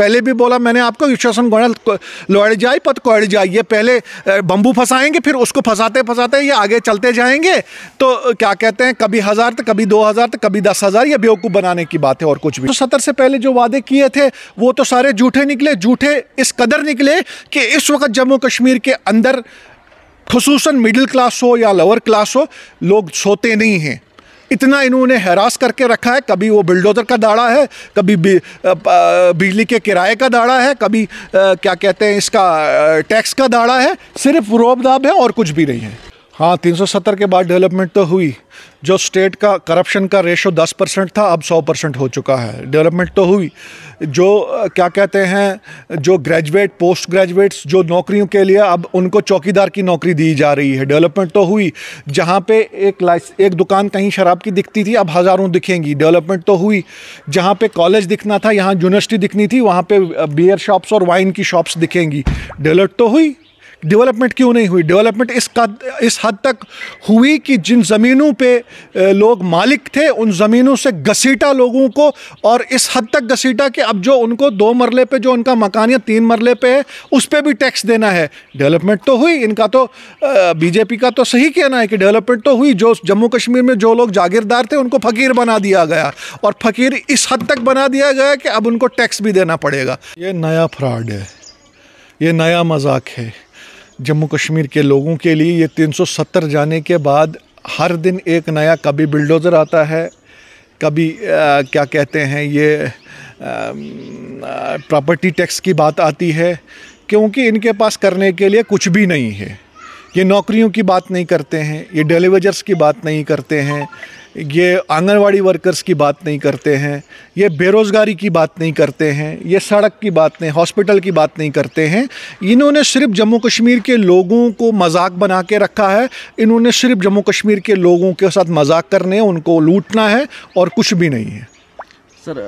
पहले भी बोला मैंने आपको विश्वासन गोयल लोहड़ जाए पत कोड़ जाए ये पहले बम्बू फंसाएंगे फिर उसको फंसाते फंसाते ये आगे चलते जाएंगे तो क्या कहते हैं कभी हज़ार तो कभी दो हज़ार तो कभी दस हज़ार ये बेवकूफ़ बनाने की बात है और कुछ भी तो सतर से पहले जो वादे किए थे वो तो सारे झूठे निकले झूठे इस कदर निकले कि इस वक्त जम्मू कश्मीर के अंदर खसूस मिडिल क्लास हो या लोअर क्लास हो लोग सोते नहीं हैं इतना इन्होंने हरास करके रखा है कभी वो बिल्डोज़र का दाड़ा है कभी बिजली के किराए का दाड़ा है कभी क्या कहते हैं इसका टैक्स का दाड़ा है सिर्फ रोबदाब है और कुछ भी नहीं है हाँ 370 के बाद डेवलपमेंट तो हुई जो स्टेट का करप्शन का रेशो 10 परसेंट था अब 100 परसेंट हो चुका है डेवलपमेंट तो हुई जो क्या कहते हैं जो ग्रेजुएट पोस्ट ग्रेजुएट्स जो नौकरियों के लिए अब उनको चौकीदार की नौकरी दी जा रही है डेवलपमेंट तो हुई जहाँ पे एक लाइस एक दुकान कहीं शराब की दिखती थी अब हज़ारों दिखेंगी डेवलपमेंट तो हुई जहाँ पर कॉलेज दिखना था यहाँ यूनिवर्सिटी दिखनी थी वहाँ पर बियर शॉप्स और वाइन की शॉप्स दिखेंगी डेवलप तो हुई डेवलपमेंट क्यों नहीं हुई डेवलपमेंट इस कद इस हद तक हुई कि जिन ज़मीनों पे लोग मालिक थे उन ज़मीनों से घसीटा लोगों को और इस हद तक घसीटा कि अब जो उनको दो मरले पे जो उनका मकान या तीन मरले पे है उस पर भी टैक्स देना है डेवलपमेंट तो हुई इनका तो बीजेपी का तो सही कहना है कि डेवलपमेंट तो हुई जो जम्मू कश्मीर में जो लोग जागीरदार थे उनको फ़कीर बना दिया गया और फ़कीर इस हद तक बना दिया गया कि अब उनको टैक्स भी देना पड़ेगा ये नया फ्रॉड है ये नया मजाक है जम्मू कश्मीर के लोगों के लिए ये 370 जाने के बाद हर दिन एक नया कभी बिल्डोज़र आता है कभी आ, क्या कहते हैं ये प्रॉपर्टी टैक्स की बात आती है क्योंकि इनके पास करने के लिए कुछ भी नहीं है ये नौकरियों की बात नहीं करते हैं ये डेलीवेजर्स की बात नहीं करते हैं ये आंगनवाड़ी वर्कर्स की बात नहीं करते हैं ये बेरोज़गारी की बात नहीं करते हैं ये सड़क की बात नहीं हॉस्पिटल की बात नहीं करते हैं इन्होंने सिर्फ जम्मू कश्मीर के लोगों को मजाक बना के रखा है इन्होंने सिर्फ जम्मू कश्मीर के लोगों के साथ मजाक करने उनको लूटना है और कुछ भी नहीं है सर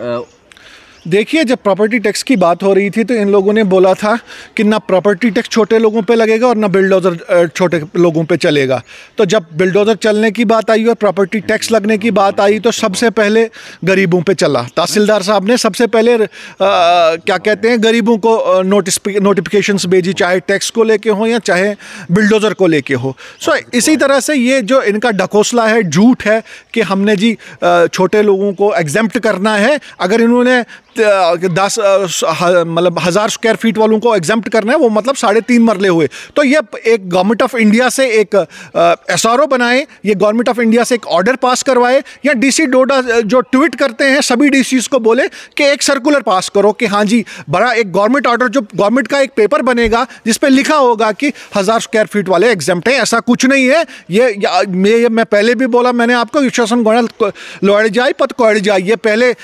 देखिए जब प्रॉपर्टी टैक्स की बात हो रही थी तो इन लोगों ने बोला था कि ना प्रॉपर्टी टैक्स छोटे लोगों पे लगेगा और ना बिल्डोज़र छोटे लोगों पे चलेगा तो जब बिल्डोज़र चलने की बात आई और प्रॉपर्टी टैक्स लगने की बात आई तो सबसे पहले गरीबों पे चला तहसीलदार साहब ने सबसे पहले आ, क्या कहते हैं गरीबों को नोटिस नोटिफिकेशन भेजी चाहे टैक्स को लेके हो या चाहे बिल्डोज़र को लेके हो सो इसी तरह से ये जो इनका ढकोसला है झूठ है कि हमने जी छोटे लोगों को एग्जैम्प्ट करना है अगर इन्होंने दस मतलब हज़ार स्क्वायर फीट वालों को एग्जाम्प्ट करना है वो मतलब साढ़े तीन मरले हुए तो ये एक गवर्नमेंट ऑफ इंडिया से एक एस आर ओ बनाए ये गवर्नमेंट ऑफ इंडिया से एक ऑर्डर पास करवाए या डी सी डोडा जो ट्वीट करते हैं सभी डी सीज को बोले कि एक सर्कुलर पास करो कि हाँ जी बड़ा एक गवर्नमेंट ऑर्डर जो गवर्नमेंट का एक पेपर बनेगा जिस पर लिखा होगा कि हज़ार स्क्वायर फीट वाले एग्जाम्प्ट हैं ऐसा कुछ नहीं है ये, ये मैं पहले भी बोला मैंने आपको विश्वासन गोयल लौड़ जाए पत कोड़ जाए ये पहले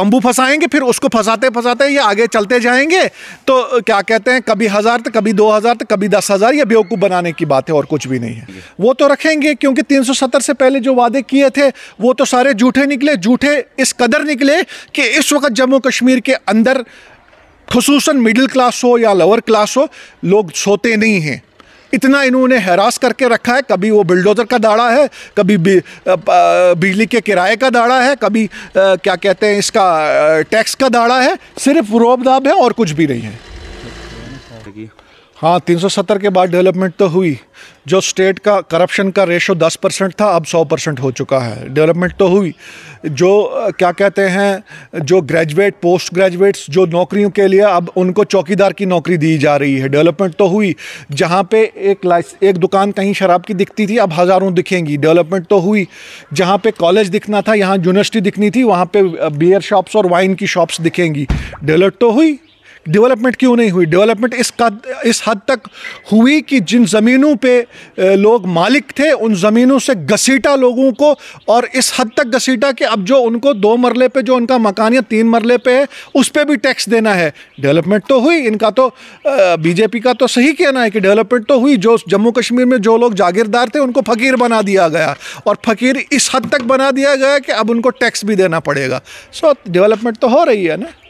बम्बू फंसाएंगे फिर उस उसको फंसाते फंसाते ये आगे चलते जाएंगे तो क्या कहते हैं कभी हज़ार तो कभी दो हज़ार तो कभी दस हज़ार ये बेवकूफ़ बनाने की बात है और कुछ भी नहीं है वो तो रखेंगे क्योंकि तीन सौ सत्तर से पहले जो वादे किए थे वो तो सारे जूठे निकले जूठे इस कदर निकले कि इस वक्त जम्मू कश्मीर के अंदर खसूस मिडिल क्लास हो या लोअर क्लास हो लोग सोते नहीं हैं इतना इन्होंने हरास करके रखा है कभी वो बिल्डोज़र का दाड़ा है कभी बिजली के किराए का दाड़ा है कभी क्या कहते हैं इसका टैक्स का दाड़ा है सिर्फ रोब दाब है और कुछ भी नहीं है हाँ 370 के बाद डेवलपमेंट तो हुई जो स्टेट का करप्शन का रेशो 10 परसेंट था अब 100 परसेंट हो चुका है डेवलपमेंट तो हुई जो क्या कहते हैं जो ग्रेजुएट पोस्ट ग्रेजुएट्स जो नौकरियों के लिए अब उनको चौकीदार की नौकरी दी जा रही है डेवलपमेंट तो हुई जहाँ पे एक एक दुकान कहीं शराब की दिखती थी अब हज़ारों दिखेंगी डेवलपमेंट तो हुई जहाँ पर कॉलेज दिखना था यहाँ यूनिवर्सिटी दिखनी थी वहाँ पर बियर शॉप्स और वाइन की शॉप्स दिखेंगी डेवलप तो हुई डेवलपमेंट क्यों नहीं हुई डेवलपमेंट इस कद इस हद तक हुई कि जिन ज़मीनों पे लोग मालिक थे उन ज़मीनों से घसीटा लोगों को और इस हद तक घसीटा कि अब जो उनको दो मरले पे जो उनका मकान या तीन मरले पे है उस पर भी टैक्स देना है डेवलपमेंट तो हुई इनका तो बीजेपी का तो सही कहना है कि डेवलपमेंट तो हुई जो जम्मू कश्मीर में जो लोग जागीरदार थे उनको फ़कीर बना दिया गया और फ़कीर इस हद तक बना दिया गया कि अब उनको टैक्स भी देना पड़ेगा सो डेवलपमेंट तो हो रही है ना